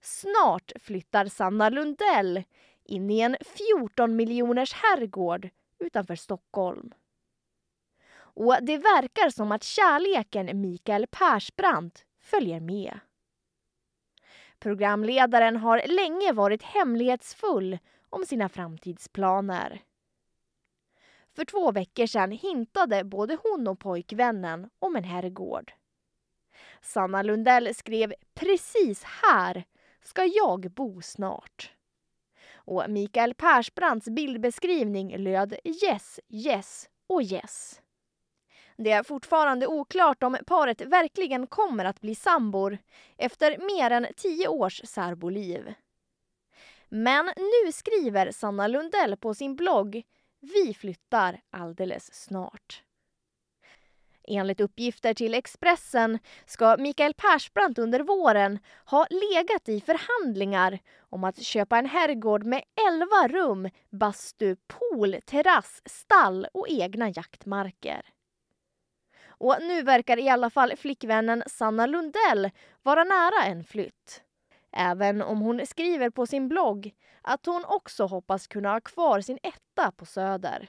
Snart flyttar Sanna Lundell in i en 14 miljoners herrgård utanför Stockholm. Och det verkar som att kärleken Mikael Persbrandt följer med. Programledaren har länge varit hemlighetsfull om sina framtidsplaner. För två veckor sedan hintade både hon och pojkvännen om en herrgård. Sanna Lundell skrev “Precis här” ska jag bo snart. Och Mikael Persbrandts bildbeskrivning löd yes, yes och yes. Det är fortfarande oklart om paret verkligen kommer att bli sambor efter mer än tio års särboliv. Men nu skriver Sanna Lundell på sin blogg Vi flyttar alldeles snart. Enligt uppgifter till Expressen ska Mikael Persbrandt under våren ha legat i förhandlingar om att köpa en herrgård med 11 rum, bastu, pool, terrass, stall och egna jaktmarker. Och nu verkar i alla fall flickvännen Sanna Lundell vara nära en flytt. Även om hon skriver på sin blogg att hon också hoppas kunna ha kvar sin etta på Söder.